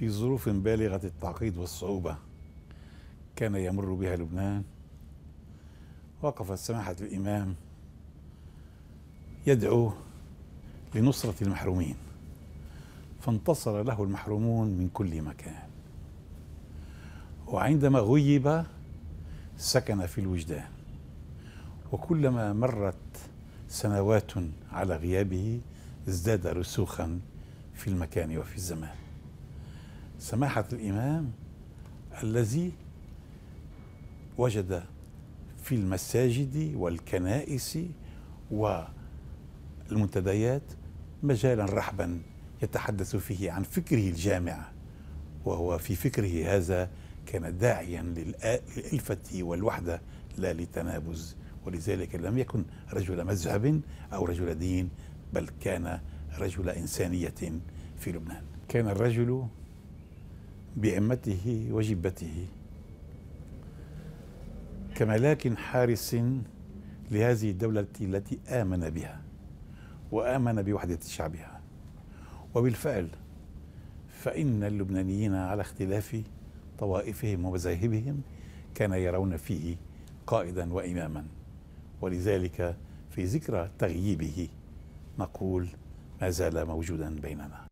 في ظروف بالغة التعقيد والصعوبة كان يمر بها لبنان وقفت سماحة الإمام يدعو لنصرة المحرومين فانتصر له المحرومون من كل مكان وعندما غيب سكن في الوجدان وكلما مرت سنوات على غيابه ازداد رسوخا في المكان وفي الزمان سماحة الإمام الذي وجد في المساجد والكنائس والمنتديات مجالا رحبا يتحدث فيه عن فكره الجامع وهو في فكره هذا كان داعيا للألفة والوحدة لا للتنابز ولذلك لم يكن رجل مذهب أو رجل دين بل كان رجل إنسانية في لبنان كان الرجل بأمته وجبته كملاك حارس لهذه الدولة التي آمن بها وآمن بوحدة شعبها وبالفعل فإن اللبنانيين على اختلاف طوائفهم ومذاهبهم كان يرون فيه قائدا وإماما ولذلك في ذكرى تغييبه نقول ما زال موجودا بيننا